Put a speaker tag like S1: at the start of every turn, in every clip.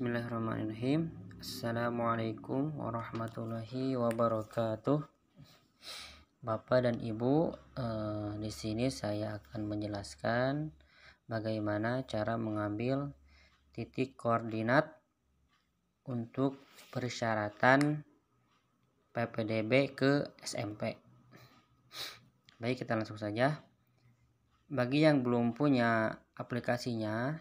S1: Bismillahirrahmanirrahim. Assalamualaikum warahmatullahi wabarakatuh. Bapak dan Ibu, eh, di sini saya akan menjelaskan bagaimana cara mengambil titik koordinat untuk persyaratan PPDB ke SMP. Baik, kita langsung saja. Bagi yang belum punya aplikasinya,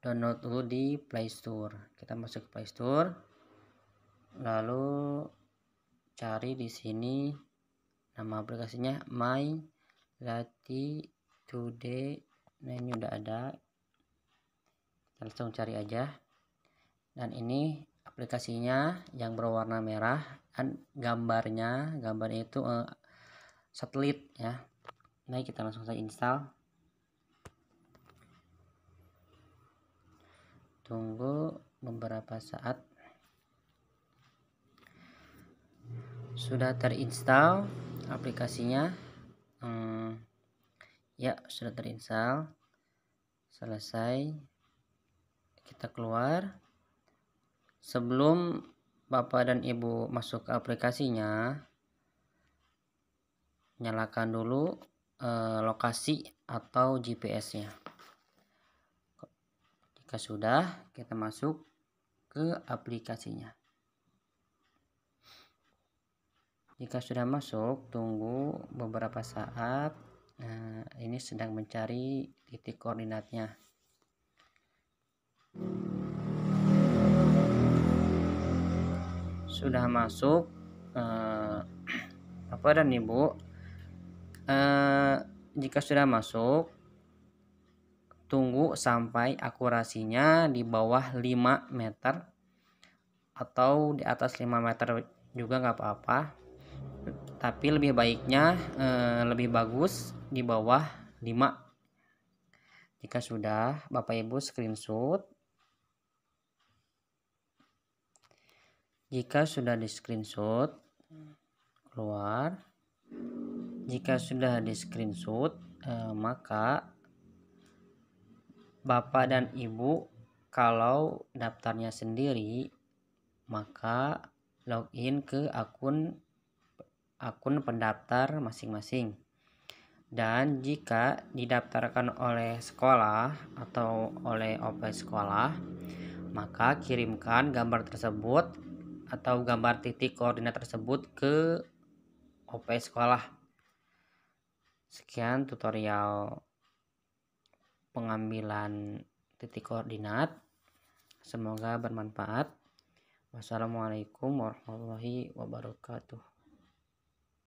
S1: download dulu di Play Store. Kita masuk ke Play Store. Lalu cari di sini nama aplikasinya My Lati Today. Nah, ini udah ada. Kita langsung cari aja. Dan ini aplikasinya yang berwarna merah dan gambarnya, gambarnya itu uh, satelit ya. Nah, kita langsung saja install. tunggu beberapa saat sudah terinstall aplikasinya hmm, ya sudah terinstall selesai kita keluar sebelum bapak dan ibu masuk ke aplikasinya nyalakan dulu eh, lokasi atau GPS nya jika sudah, kita masuk ke aplikasinya. Jika sudah masuk, tunggu beberapa saat. Nah, ini sedang mencari titik koordinatnya. Sudah masuk, eh, apa dan ibu? Eh, jika sudah masuk, tunggu sampai akurasinya di bawah 5 meter atau di atas 5 meter juga nggak apa-apa tapi lebih baiknya eh, lebih bagus di bawah 5 jika sudah Bapak Ibu screenshot jika sudah di screenshot keluar jika sudah di screenshot eh, maka Bapak dan Ibu kalau daftarnya sendiri maka login ke akun akun pendaftar masing-masing. Dan jika didaftarkan oleh sekolah atau oleh OP sekolah, maka kirimkan gambar tersebut atau gambar titik koordinat tersebut ke OP sekolah. Sekian tutorial pengambilan titik koordinat. Semoga bermanfaat. Wassalamualaikum warahmatullahi wabarakatuh.